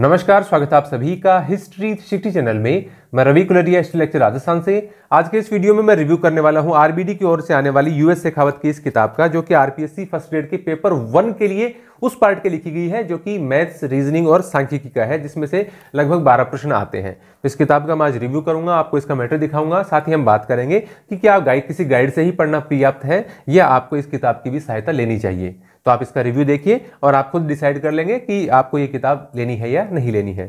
नमस्कार स्वागत है आप सभी का हिस्ट्री सिटी चैनल में मैं रवि कुलरिया हिस्ट्री लेक्चर राजस्थान से आज के इस वीडियो में मैं रिव्यू करने वाला हूं आरबीडी की ओर से आने वाली यूएस शेखावत की इस किताब का जो कि आरपीएससी फर्स्ट ग्रेड के पेपर वन के लिए उस पार्ट के लिखी गई है जो कि मैथ्स रीजनिंग और सांख्यिकी का है जिसमें से लगभग बारह प्रश्न आते हैं तो इस किताब का मैं आज रिव्यू करूंगा आपको इसका मैटर दिखाऊंगा साथ ही हम बात करेंगे कि क्या गाइड किसी गाइड से ही पढ़ना पर्याप्त है या आपको इस किताब की भी सहायता लेनी चाहिए तो आप इसका रिव्यू देखिए और आप खुद डिसाइड कर लेंगे कि आपको ये किताब लेनी है या नहीं लेनी है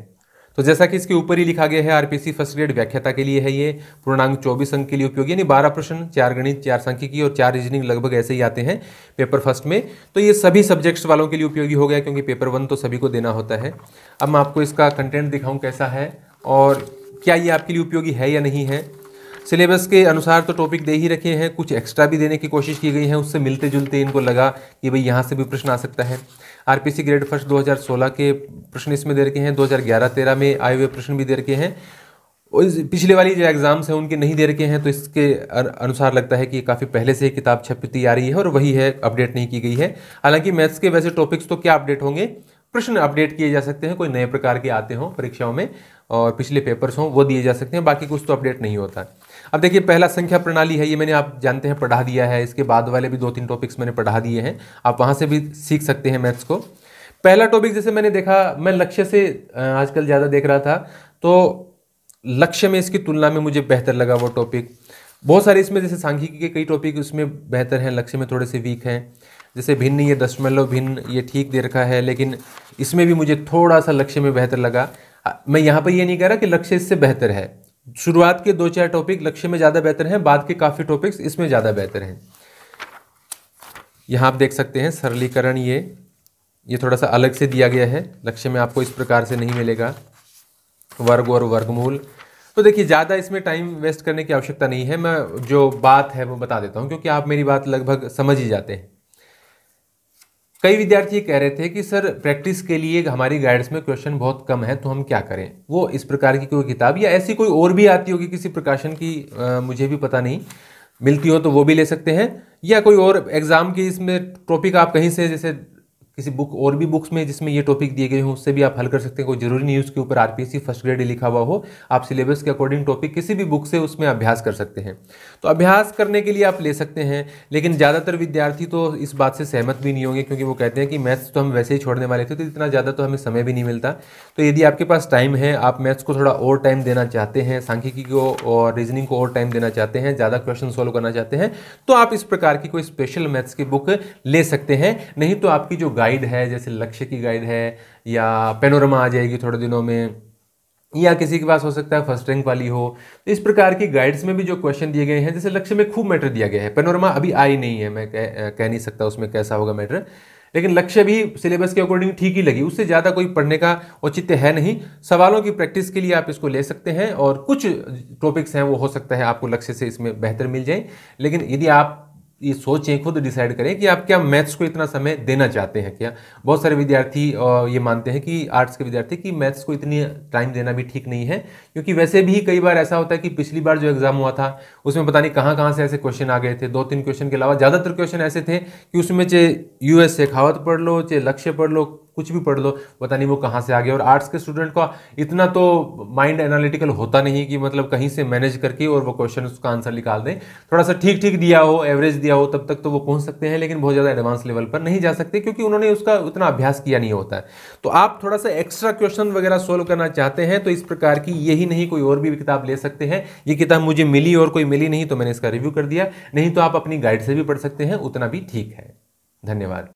तो जैसा कि इसके ऊपर ही लिखा गया है आरपीसी फर्स्ट ग्रेड व्याख्याता के लिए है ये पूर्णांक चौबीस अंक के लिए उपयोगी यानी बारह प्रश्न चार गणित चार सांख्यिकी और चार रीजनिंग लगभग ऐसे ही आते हैं पेपर फर्स्ट में तो ये सभी सब्जेक्ट्स वालों के लिए उपयोगी हो गया क्योंकि पेपर वन तो सभी को देना होता है अब मैं आपको इसका कंटेंट दिखाऊँ कैसा है और क्या ये आपके लिए उपयोगी है या नहीं है सिलेबस के अनुसार तो टॉपिक दे ही रखे हैं कुछ एक्स्ट्रा भी देने की कोशिश की गई है उससे मिलते जुलते इनको लगा कि भाई यहाँ से भी प्रश्न आ सकता है आरपीसी ग्रेड फर्स्ट 2016 के प्रश्न इसमें दे रखे हैं 2011-13 में आए हुए प्रश्न भी दे रखे हैं पिछले वाली जो एग्ज़ाम्स हैं उनके नहीं दे रखे हैं तो इसके अनुसार लगता है कि काफ़ी पहले से किताब छपती आ रही है और वही है अपडेट नहीं की गई है हालांकि मैथ्स के वैसे टॉपिक्स तो क्या अपडेट होंगे प्रश्न अपडेट किए जा सकते हैं कोई नए प्रकार के आते हों परीक्षाओं में और पिछले पेपर्स हों वो दिए जा सकते हैं बाकी कुछ तो अपडेट नहीं होता है अब देखिए पहला संख्या प्रणाली है ये मैंने आप जानते हैं पढ़ा दिया है इसके बाद वाले भी दो तीन टॉपिक्स मैंने पढ़ा दिए हैं आप वहाँ से भी सीख सकते हैं मैथ्स को पहला टॉपिक जैसे मैंने देखा मैं लक्ष्य से आजकल ज़्यादा देख रहा था तो लक्ष्य में इसकी तुलना में मुझे बेहतर लगा वो टॉपिक बहुत सारे इसमें जैसे सांख्यिकी के कई टॉपिक उसमें बेहतर हैं लक्ष्य में थोड़े से वीक हैं जैसे भिन्न ये दशमलव भिन्न ये ठीक दे रखा है लेकिन इसमें भी मुझे थोड़ा सा लक्ष्य में बेहतर लगा मैं यहाँ पर यह नहीं कह रहा कि लक्ष्य इससे बेहतर है शुरुआत के दो चार टॉपिक लक्ष्य में ज़्यादा बेहतर हैं बाद के काफ़ी टॉपिक्स इसमें ज़्यादा बेहतर हैं यहाँ आप देख सकते हैं सरलीकरण ये ये थोड़ा सा अलग से दिया गया है लक्ष्य में आपको इस प्रकार से नहीं मिलेगा वर्ग और वर्गमूल तो देखिए ज़्यादा इसमें टाइम वेस्ट करने की आवश्यकता नहीं है मैं जो बात है वो बता देता हूँ क्योंकि आप मेरी बात लगभग समझ ही जाते हैं कई विद्यार्थी कह रहे थे कि सर प्रैक्टिस के लिए हमारी गाइड्स में क्वेश्चन बहुत कम है तो हम क्या करें वो इस प्रकार की कोई किताब या ऐसी कोई और भी आती होगी किसी प्रकाशन की आ, मुझे भी पता नहीं मिलती हो तो वो भी ले सकते हैं या कोई और एग्ज़ाम की इसमें टॉपिक आप कहीं से जैसे किसी बुक और भी बुक्स में जिसमें ये टॉपिक दिए गए हों उससे भी आप हल कर सकते हैं कोई जरूरी नहीं उसके ऊपर आरपीएससी फर्स्ट ग्रेड लिखा हुआ हो आप सिलेबस के अकॉर्डिंग टॉपिक किसी भी बुक से उसमें अभ्यास कर सकते हैं तो अभ्यास करने के लिए आप ले सकते हैं लेकिन ज़्यादातर विद्यार्थी तो इस बात से सहमत भी नहीं होंगे क्योंकि वो कहते हैं कि मैथ्स तो हम वैसे ही छोड़ने वाले थे तो इतना ज़्यादा तो हमें समय भी नहीं मिलता तो यदि आपके पास टाइम है आप मैथ्स को थोड़ा और टाइम देना चाहते हैं सांख्यिकी को और रीजनिंग को और टाइम देना चाहते हैं ज़्यादा क्वेश्चन सॉल्व करना चाहते हैं तो आप इस प्रकार की कोई स्पेशल मैथ्स की बुक ले सकते हैं नहीं तो आपकी जो गाइड है जैसे लक्ष्य की गाइड है या पेनोरमा आ जाएगी थोड़े दिनों में या किसी के पास हो सकता है फर्स्ट रैंक वाली हो तो इस प्रकार की गाइड्स में भी जो क्वेश्चन दिए गए हैं जैसे लक्ष्य में खूब मैटर दिया गया है पेनोरमा अभी आई नहीं है मैं कह, कह नहीं सकता उसमें कैसा होगा मैटर लेकिन लक्ष्य भी सिलेबस के अकॉर्डिंग ठीक ही लगी उससे ज़्यादा कोई पढ़ने का औचित्य है नहीं सवालों की प्रैक्टिस के लिए आप इसको ले सकते हैं और कुछ टॉपिक्स हैं वो हो सकता है आपको लक्ष्य से इसमें बेहतर मिल जाए लेकिन यदि आप ये सोचें खुद डिसाइड करें कि आप क्या मैथ्स को इतना समय देना चाहते हैं क्या बहुत सारे विद्यार्थी ये मानते हैं कि आर्ट्स के विद्यार्थी कि मैथ्स को इतनी टाइम देना भी ठीक नहीं है क्योंकि वैसे भी कई बार ऐसा होता है कि पिछली बार जो एग्ज़ाम हुआ था उसमें पता नहीं कहाँ कहाँ से ऐसे क्वेश्चन आ गए थे दो तीन क्वेश्चन के अलावा ज़्यादातर क्वेश्चन ऐसे थे कि उसमें चाहे यू एस शेखावत पढ़ लो चाहे लक्ष्य पढ़ लो कुछ भी पढ़ लो पता नहीं वो कहाँ से आ गया और आर्ट्स के स्टूडेंट का इतना तो माइंड एनालिटिकल होता नहीं कि मतलब कहीं से मैनेज करके और वो क्वेश्चन उसका आंसर निकाल दें थोड़ा सा ठीक ठीक दिया हो एवरेज दिया हो तब तक तो वो पहुँच सकते हैं लेकिन बहुत ज़्यादा एडवांस लेवल पर नहीं जा सकते क्योंकि उन्होंने उसका उतना अभ्यास किया नहीं होता है तो आप थोड़ा सा एक्स्ट्रा क्वेश्चन वगैरह सोल्व करना चाहते हैं तो इस प्रकार की यही नहीं कोई और भी किताब ले सकते हैं ये किताब मुझे मिली और कोई मिली नहीं तो मैंने इसका रिव्यू कर दिया नहीं तो आप अपनी गाइड से भी पढ़ सकते हैं उतना भी ठीक है धन्यवाद